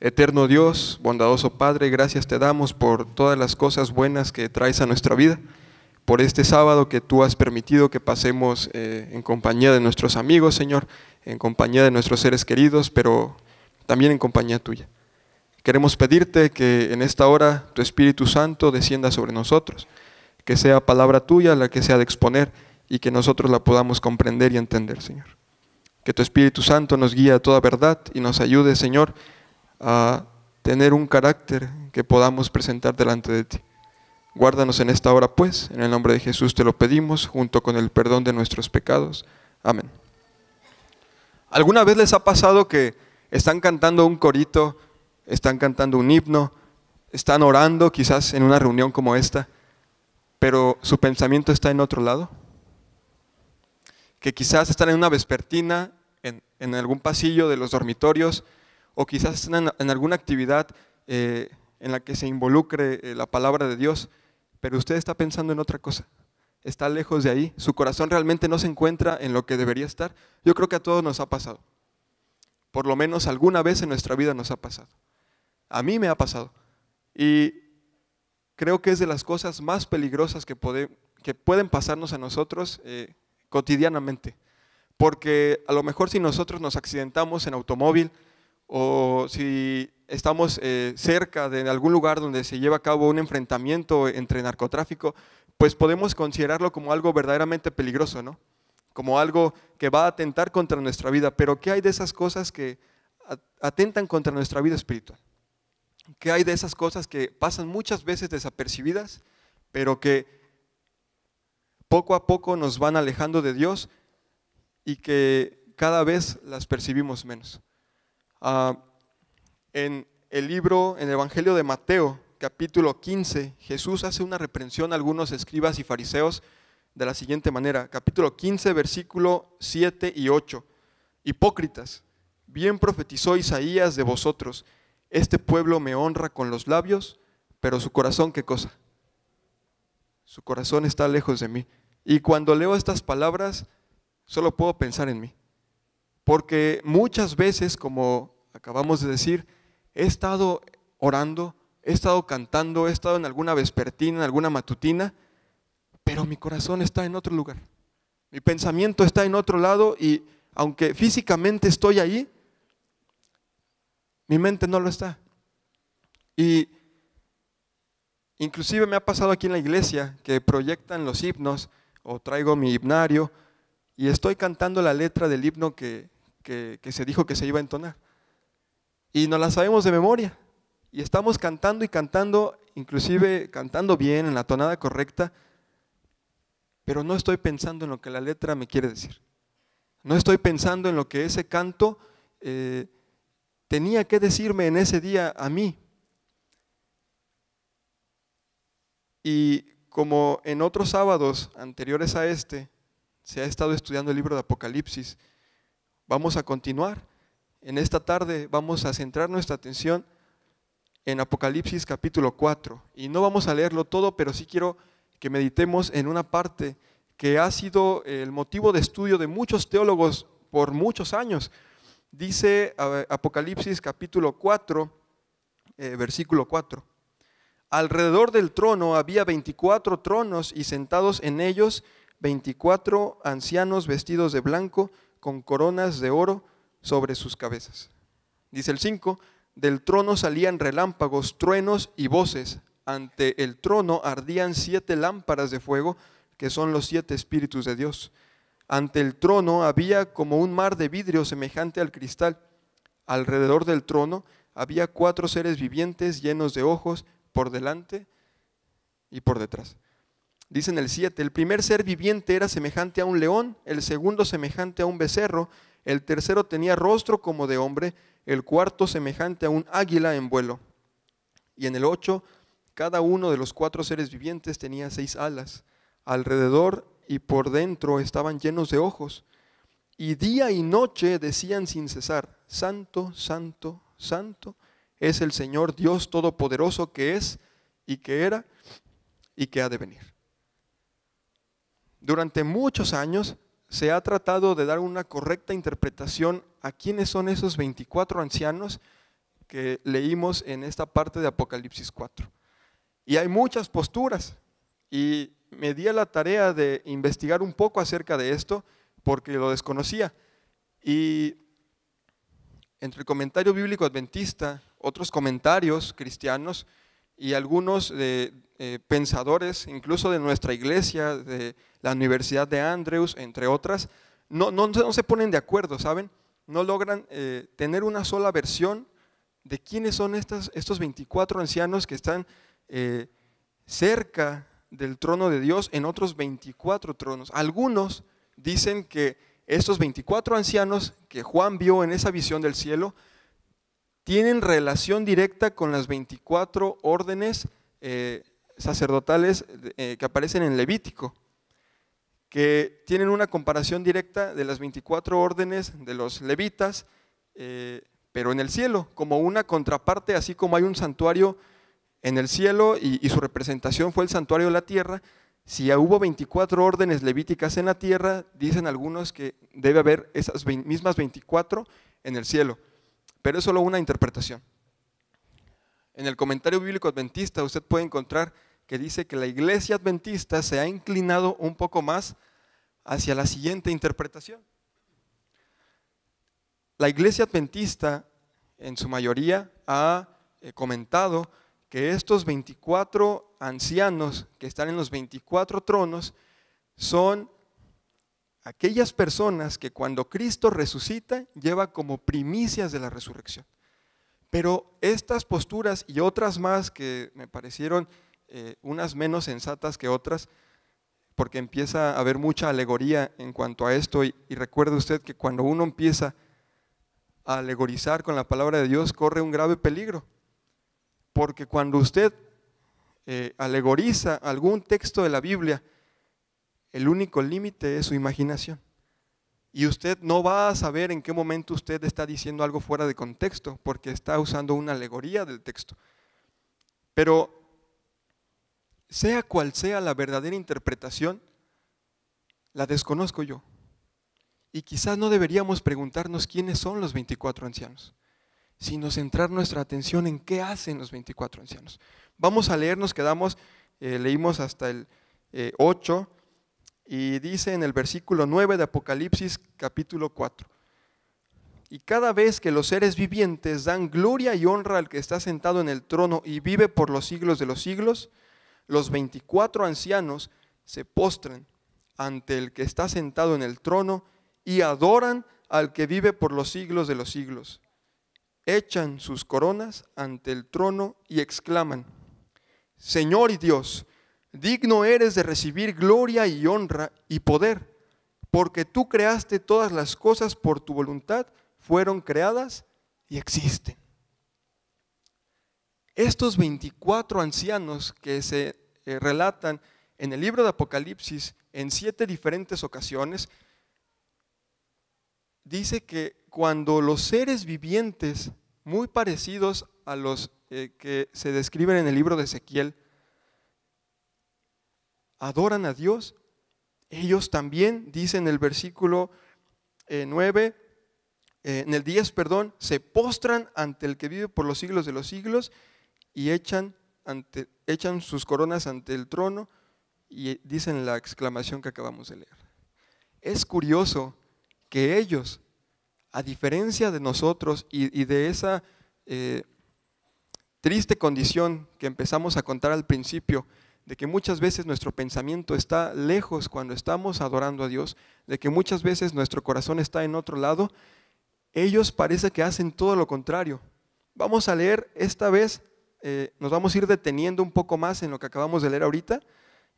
Eterno Dios, bondadoso Padre, gracias te damos por todas las cosas buenas que traes a nuestra vida, por este sábado que tú has permitido que pasemos eh, en compañía de nuestros amigos, Señor, en compañía de nuestros seres queridos, pero también en compañía tuya. Queremos pedirte que en esta hora tu Espíritu Santo descienda sobre nosotros, que sea palabra tuya la que sea de exponer y que nosotros la podamos comprender y entender, Señor. Que tu Espíritu Santo nos guíe a toda verdad y nos ayude, Señor, a tener un carácter que podamos presentar delante de ti. Guárdanos en esta hora, pues, en el nombre de Jesús te lo pedimos, junto con el perdón de nuestros pecados. Amén. ¿Alguna vez les ha pasado que están cantando un corito, están cantando un himno, están orando quizás en una reunión como esta, pero su pensamiento está en otro lado? Que quizás están en una vespertina, en, en algún pasillo de los dormitorios, o quizás en, en alguna actividad eh, en la que se involucre eh, la palabra de Dios, pero usted está pensando en otra cosa, está lejos de ahí, su corazón realmente no se encuentra en lo que debería estar. Yo creo que a todos nos ha pasado, por lo menos alguna vez en nuestra vida nos ha pasado. A mí me ha pasado. Y creo que es de las cosas más peligrosas que, pueden pasarnos a nosotros eh, cotidianamente. Porque a lo mejor si nosotros nos accidentamos en automóvil, o si estamos eh, cerca de algún lugar donde se lleva a cabo un enfrentamiento entre narcotráfico, pues podemos considerarlo como algo verdaderamente peligroso, ¿no? Como algo que va a atentar contra nuestra vida. Pero ¿qué hay de esas cosas que atentan contra nuestra vida espiritual? ¿Qué hay de esas cosas que pasan muchas veces desapercibidas, pero que poco a poco nos van alejando de Dios y que cada vez las percibimos menos? Ah, en el libro, en el Evangelio de Mateo, capítulo 15, Jesús hace una reprensión a algunos escribas y fariseos de la siguiente manera. Capítulo 15, versículo 7 y 8. Hipócritas, bien profetizó Isaías de vosotros. Este pueblo me honra con los labios, pero su corazón, ¿qué cosa? Su corazón está lejos de mí. Y cuando leo estas palabras, solo puedo pensar en mí. Porque muchas veces como acabamos de decir, he estado orando, he estado cantando, he estado en alguna vespertina, en alguna matutina, pero mi corazón está en otro lugar. Mi pensamiento está en otro lado y aunque físicamente estoy ahí mi mente no lo está. Y inclusive me ha pasado aquí en la iglesia que proyectan los himnos o traigo mi himnario y estoy cantando la letra del himno que se dijo que se iba a entonar y no la sabemos de memoria. Y estamos cantando y cantando, inclusive cantando bien, en la tonada correcta, pero no estoy pensando en lo que la letra me quiere decir. No estoy pensando en lo que ese canto eh, tenía que decirme en ese día a mí. Y como en otros sábados anteriores a este se ha estado estudiando el libro de Apocalipsis, vamos a continuar en esta tarde vamos a centrar nuestra atención en Apocalipsis capítulo 4. Y no vamos a leerlo todo, pero sí quiero que meditemos en una parte que ha sido el motivo de estudio de muchos teólogos por muchos años. Dice Apocalipsis capítulo 4, eh, versículo 4. Alrededor del trono había 24 tronos y sentados en ellos 24 ancianos vestidos de blanco con coronas de oro sobre sus cabezas. Dice el 5, del trono salían relámpagos, truenos y voces. Ante el trono ardían siete lámparas de fuego, que son los siete espíritus de Dios. Ante el trono había como un mar de vidrio semejante al cristal. Alrededor del trono había cuatro seres vivientes llenos de ojos por delante y por detrás. Dicen el 7, el primer ser viviente era semejante a un león, el segundo semejante a un becerro, el tercero tenía rostro como de hombre, el cuarto semejante a un águila en vuelo. Y en el ocho, cada uno de los cuatro seres vivientes tenía seis alas. Alrededor y por dentro estaban llenos de ojos. Y día y noche decían sin cesar, Santo, Santo, Santo es el Señor Dios Todopoderoso que es y que era y que ha de venir. Durante muchos años se ha tratado de dar una correcta interpretación a quiénes son esos 24 ancianos que leímos en esta parte de Apocalipsis 4. Y hay muchas posturas y me di a la tarea de investigar un poco acerca de esto porque lo desconocía. Y entre el comentario bíblico adventista, otros comentarios cristianos y algunos de, eh, pensadores, incluso de nuestra iglesia, de la Universidad de Andrews, entre otras, no, no, se ponen de acuerdo, ¿saben? No logran eh, tener una sola versión de quiénes son estos 24 ancianos que están eh, cerca del trono de Dios en otros 24 tronos. Algunos dicen que estos 24 ancianos que Juan vio en esa visión del cielo tienen relación directa con las 24 órdenes sacerdotales eh, que aparecen en Levítico, que tienen una comparación directa de las 24 órdenes de los levitas, eh, pero en el cielo, como una contraparte, así como hay un santuario en el cielo y, su representación fue el santuario de la tierra, si hubo 24 órdenes levíticas en la tierra, dicen algunos que debe haber esas mismas 24 en el cielo. Pero es solo una interpretación. En el comentario bíblico adventista usted puede encontrar que dice que la iglesia adventista se ha inclinado un poco más hacia la siguiente interpretación. La iglesia adventista, en su mayoría, ha eh, comentado que estos 24 ancianos que están en los 24 tronos son aquellas personas que cuando Cristo resucita lleva como primicias de la resurrección. Pero estas posturas y otras más que me parecieron eh, unas menos sensatas que otras, porque empieza a haber mucha alegoría en cuanto a esto. Y, recuerde usted que cuando uno empieza a alegorizar con la palabra de Dios, corre un grave peligro. Porque cuando usted eh, alegoriza algún texto de la Biblia, el único límite es su imaginación. Y usted no va a saber en qué momento usted está diciendo algo fuera de contexto, porque está usando una alegoría del texto. Pero sea cual sea la verdadera interpretación, la desconozco yo. Y quizás no deberíamos preguntarnos quiénes son los 24 ancianos, sino centrar nuestra atención en qué hacen los 24 ancianos. Vamos a leer, nos quedamos, eh, leímos hasta el 8 eh, y dice en el versículo 9 de Apocalipsis capítulo 4. Y cada vez que los seres vivientes dan gloria y honra al que está sentado en el trono y vive por los siglos de los siglos, los 24 ancianos se postran ante el que está sentado en el trono y adoran al que vive por los siglos de los siglos. Echan sus coronas ante el trono y exclaman, Señor y Dios, digno eres de recibir gloria y honra y poder, porque tú creaste todas las cosas por tu voluntad, fueron creadas y existen. Estos 24 ancianos que se eh, relatan en el libro de Apocalipsis en siete diferentes ocasiones, dice que cuando los seres vivientes, muy parecidos a los eh, que se describen en el libro de Ezequiel, adoran a Dios, ellos también, dice en el versículo 9, eh, en el 10, perdón, se postran ante el que vive por los siglos de los siglos y echan, echan sus coronas ante el trono y dicen la exclamación que acabamos de leer. Es curioso que ellos, a diferencia de nosotros y, de esa eh, triste condición que empezamos a contar al principio, de que muchas veces nuestro pensamiento está lejos cuando estamos adorando a Dios, de que muchas veces nuestro corazón está en otro lado, ellos parece que hacen todo lo contrario. Vamos a leer esta vez eh, nos vamos a ir deteniendo un poco más en lo que acabamos de leer ahorita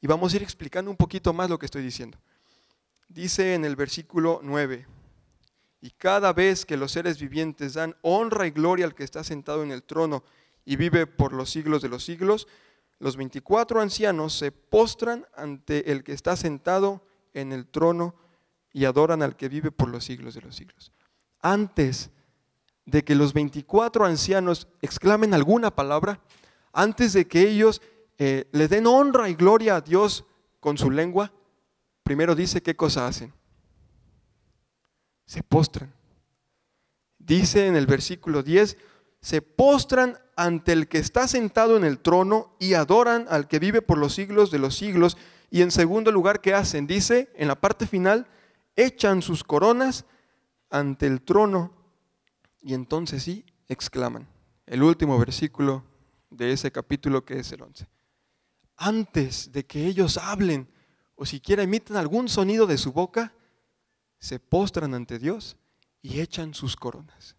y vamos a ir explicando un poquito más lo que estoy diciendo. Dice en el versículo 9, y cada vez que los seres vivientes dan honra y gloria al que está sentado en el trono y vive por los siglos de los siglos, los 24 ancianos se postran ante el que está sentado en el trono y adoran al que vive por los siglos de los siglos. Antes de que los 24 ancianos exclamen alguna palabra antes de que ellos eh, le den honra y gloria a Dios con su lengua, primero dice qué cosa hacen. Se postran. Dice en el versículo 10, se postran ante el que está sentado en el trono y adoran al que vive por los siglos de los siglos. Y en segundo lugar, ¿qué hacen? Dice en la parte final, echan sus coronas ante el trono y entonces sí, exclaman. El último versículo de ese capítulo que es el 11. Antes de que ellos hablen o siquiera emiten algún sonido de su boca, se postran ante Dios y echan sus coronas.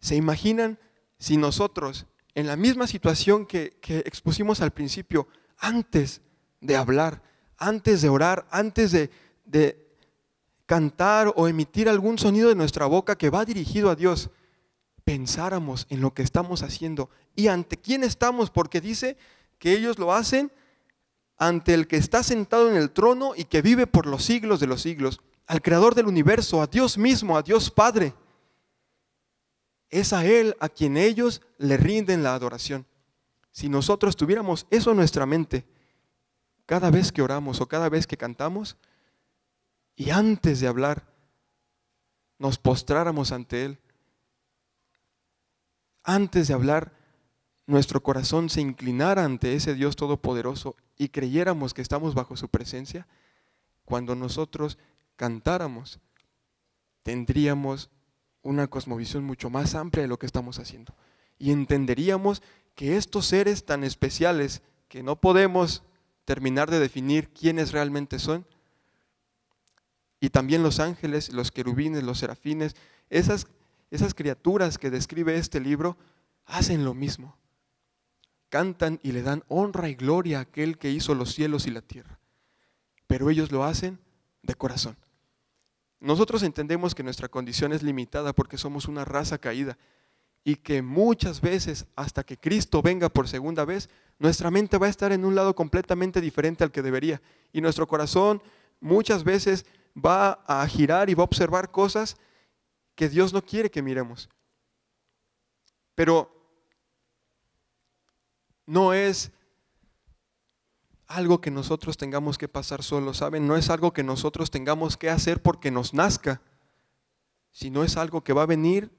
¿Se imaginan si nosotros, en la misma situación que, que expusimos al principio, antes de hablar, antes de orar, antes de, de cantar o emitir algún sonido de nuestra boca que va dirigido a Dios, pensáramos en lo que estamos haciendo y ante quién estamos, porque dice que ellos lo hacen ante el que está sentado en el trono y que vive por los siglos de los siglos, al creador del universo, a Dios mismo, a Dios Padre. Es a Él a quien ellos le rinden la adoración. Si nosotros tuviéramos eso en nuestra mente, cada vez que oramos o cada vez que cantamos, y antes de hablar nos postráramos ante Él. Antes de hablar, nuestro corazón se inclinara ante ese Dios Todopoderoso y creyéramos que estamos bajo su presencia, cuando nosotros cantáramos, tendríamos una cosmovisión mucho más amplia de lo que estamos haciendo. Y entenderíamos que estos seres tan especiales que no podemos terminar de definir quiénes realmente son, y también los ángeles, los querubines, los serafines, esas, esas criaturas que describe este libro hacen lo mismo. Cantan y le dan honra y gloria a aquel que hizo los cielos y la tierra. Pero ellos lo hacen de corazón. Nosotros entendemos que nuestra condición es limitada porque somos una raza caída y que muchas veces hasta que Cristo venga por segunda vez, nuestra mente va a estar en un lado completamente diferente al que debería y nuestro corazón muchas veces va a girar y va a observar cosas que Dios no quiere que miremos. Pero no es algo que nosotros tengamos que pasar solos, ¿saben? No es algo que nosotros tengamos que hacer porque nos nazca, sino es algo que va a venir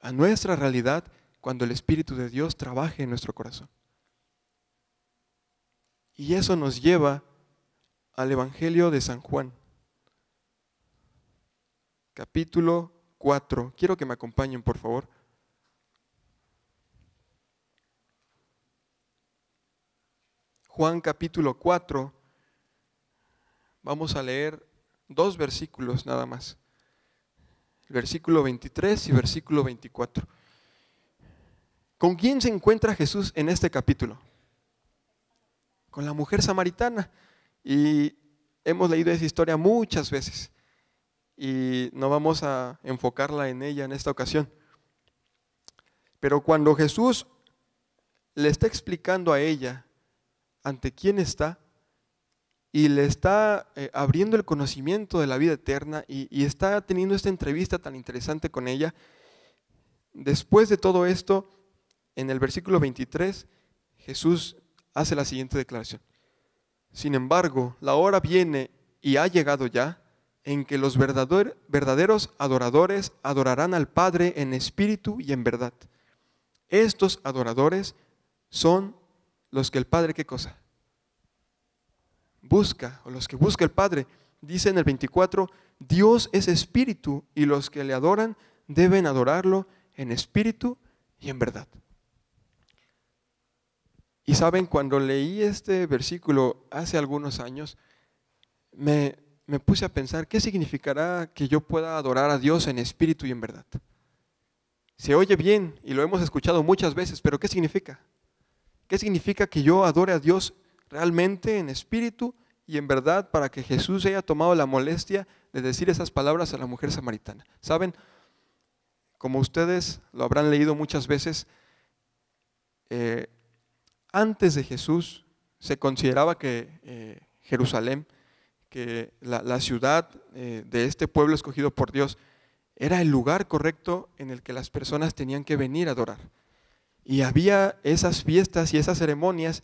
a nuestra realidad cuando el Espíritu de Dios trabaje en nuestro corazón. Y eso nos lleva al Evangelio de San Juan capítulo 4. Quiero que me acompañen, por favor. Juan capítulo 4. Vamos a leer dos versículos nada más. versículo 23 y versículo 24. ¿Con quién se encuentra Jesús en este capítulo? Con la mujer samaritana. Y hemos leído esa historia muchas veces y no vamos a enfocarla en ella en esta ocasión. Pero cuando Jesús le está explicando a ella ante quién está y le está eh, abriendo el conocimiento de la vida eterna y, y está teniendo esta entrevista tan interesante con ella, después de todo esto, en el versículo 23, Jesús hace la siguiente declaración. Sin embargo, la hora viene y ha llegado ya en que los verdaderos adoradores adorarán al Padre en espíritu y en verdad. Estos adoradores son los que el Padre, ¿qué cosa? Busca, o los que busca el Padre. Dice en el 24, Dios es espíritu y los que le adoran deben adorarlo en espíritu y en verdad. Y saben, cuando leí este versículo hace algunos años, me, me puse a pensar, ¿qué significará que yo pueda adorar a Dios en espíritu y en verdad? Se oye bien y lo hemos escuchado muchas veces, pero ¿qué significa? ¿Qué significa que yo adore a Dios realmente en espíritu y en verdad para que Jesús haya tomado la molestia de decir esas palabras a la mujer samaritana? ¿Saben? Como ustedes lo habrán leído muchas veces, eh, antes de Jesús se consideraba que eh, Jerusalén la, ciudad eh, de este pueblo escogido por Dios era el lugar correcto en el que las personas tenían que venir a adorar. Y había esas fiestas y esas ceremonias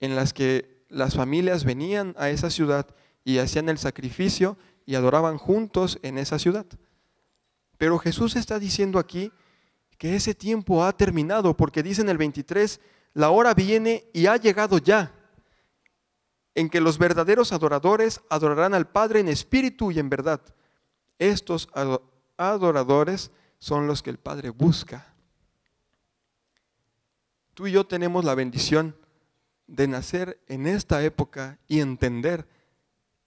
en las que las familias venían a esa ciudad y hacían el sacrificio y adoraban juntos en esa ciudad. Pero Jesús está diciendo aquí que ese tiempo ha terminado, porque dice en el 23, la hora viene y ha llegado ya en que los verdaderos adoradores adorarán al Padre en espíritu y en verdad. Estos adoradores son los que el Padre busca. Tú y yo tenemos la bendición de nacer en esta época y entender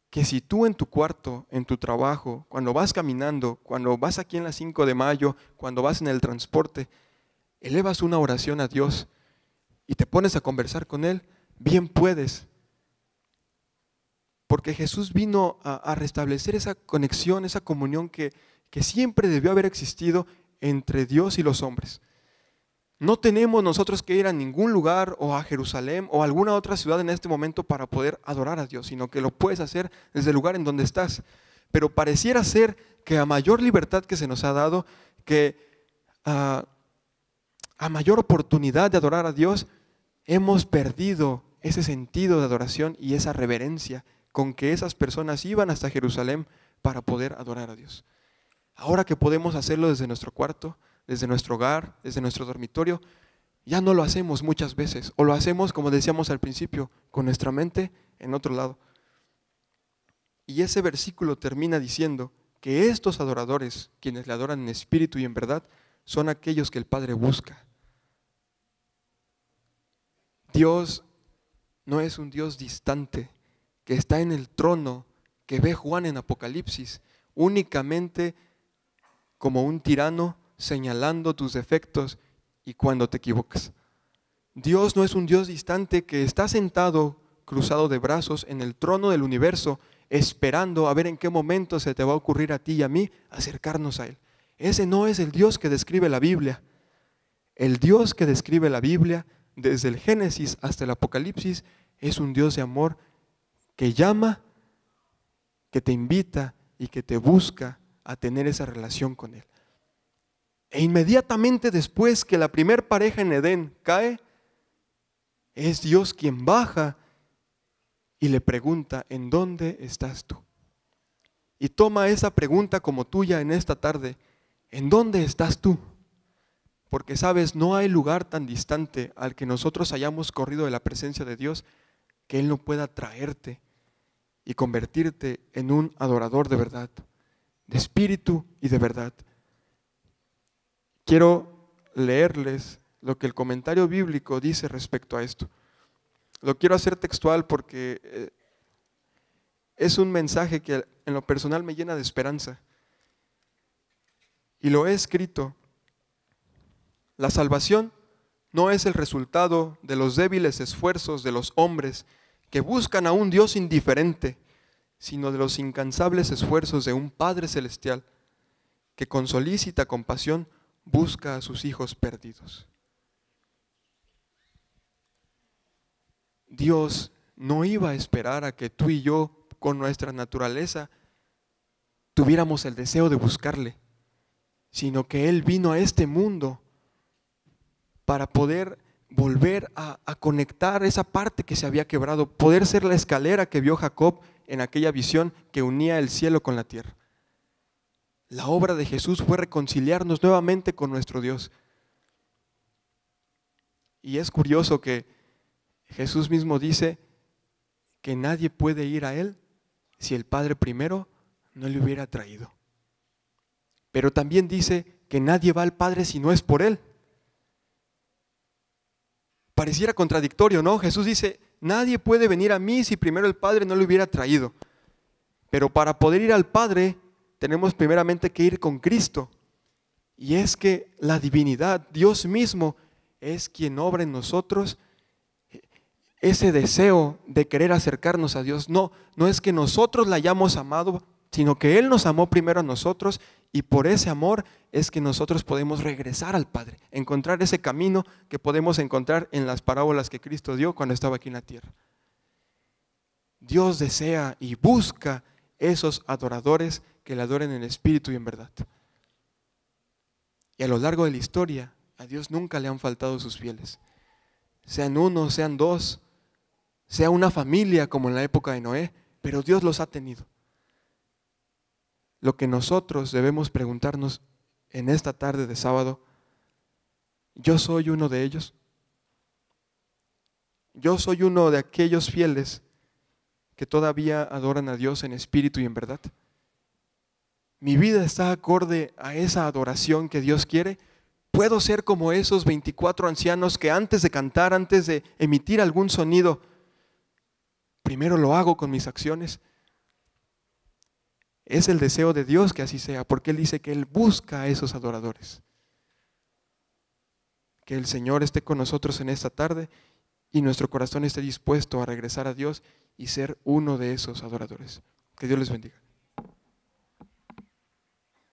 que si tú en tu cuarto, en tu trabajo, cuando vas caminando, cuando vas aquí en las 5 de mayo, cuando vas en el transporte, elevas una oración a Dios y te pones a conversar con Él, bien puedes porque Jesús vino a, restablecer esa conexión, esa comunión que, siempre debió haber existido entre Dios y los hombres. No tenemos nosotros que ir a ningún lugar o a Jerusalén o alguna otra ciudad en este momento para poder adorar a Dios, sino que lo puedes hacer desde el lugar en donde estás. Pero pareciera ser que a mayor libertad que se nos ha dado, que ah, a mayor oportunidad de adorar a Dios, hemos perdido ese sentido de adoración y esa reverencia con que esas personas iban hasta Jerusalén para poder adorar a Dios. Ahora que podemos hacerlo desde nuestro cuarto, desde nuestro hogar, desde nuestro dormitorio, ya no lo hacemos muchas veces, o lo hacemos, como decíamos al principio, con nuestra mente en otro lado. Y ese versículo termina diciendo que estos adoradores, quienes le adoran en espíritu y en verdad, son aquellos que el Padre busca. Dios no es un Dios distante, que está en el trono que ve Juan en Apocalipsis, únicamente como un tirano señalando tus defectos y cuando te equivocas. Dios no es un Dios distante que está sentado cruzado de brazos en el trono del universo esperando a ver en qué momento se te va a ocurrir a ti y a mí acercarnos a Él. Ese no es el Dios que describe la Biblia. El Dios que describe la Biblia desde el Génesis hasta el Apocalipsis es un Dios de amor que llama, que te invita y que te busca a tener esa relación con Él. E inmediatamente después que la primer pareja en Edén cae, es Dios quien baja y le pregunta, ¿en dónde estás tú? Y toma esa pregunta como tuya en esta tarde, ¿en dónde estás tú? Porque sabes, no hay lugar tan distante al que nosotros hayamos corrido de la presencia de Dios que Él no pueda traerte y convertirte en un adorador de verdad, de espíritu y de verdad. Quiero leerles lo que el comentario bíblico dice respecto a esto. Lo quiero hacer textual porque eh, es un mensaje que en lo personal me llena de esperanza. Y lo he escrito. La salvación no es el resultado de los débiles esfuerzos de los hombres, que buscan a un Dios indiferente, sino de los incansables esfuerzos de un Padre Celestial que con solícita compasión busca a sus hijos perdidos. Dios no iba a esperar a que tú y yo, con nuestra naturaleza, tuviéramos el deseo de buscarle, sino que Él vino a este mundo para poder volver a, conectar esa parte que se había quebrado, poder ser la escalera que vio Jacob en aquella visión que unía el cielo con la tierra. La obra de Jesús fue reconciliarnos nuevamente con nuestro Dios. Y es curioso que Jesús mismo dice que nadie puede ir a Él si el Padre primero no le hubiera traído. Pero también dice que nadie va al Padre si no es por Él. Pareciera contradictorio, ¿no? Jesús dice, nadie puede venir a mí si primero el Padre no lo hubiera traído. Pero para poder ir al Padre, tenemos primeramente que ir con Cristo. Y es que la divinidad, Dios mismo, es quien obra en nosotros ese deseo de querer acercarnos a Dios. No, no es que nosotros la hayamos amado, sino que Él nos amó primero a nosotros y por ese amor es que nosotros podemos regresar al Padre, encontrar ese camino que podemos encontrar en las parábolas que Cristo dio cuando estaba aquí en la tierra. Dios desea y busca esos adoradores que le adoren en espíritu y en verdad. Y a lo largo de la historia, a Dios nunca le han faltado sus fieles. Sean uno, sean dos, sea una familia como en la época de Noé, pero Dios los ha tenido lo que nosotros debemos preguntarnos en esta tarde de sábado, ¿yo soy uno de ellos? Yo soy uno de aquellos fieles que todavía adoran a Dios en espíritu y en verdad. Mi vida está acorde a esa adoración que Dios quiere. Puedo ser como esos 24 ancianos que antes de cantar, antes de emitir algún sonido, primero lo hago con mis acciones es el deseo de Dios que así sea, porque Él dice que Él busca a esos adoradores. Que el Señor esté con nosotros en esta tarde y nuestro corazón esté dispuesto a regresar a Dios y ser uno de esos adoradores. Que Dios les bendiga.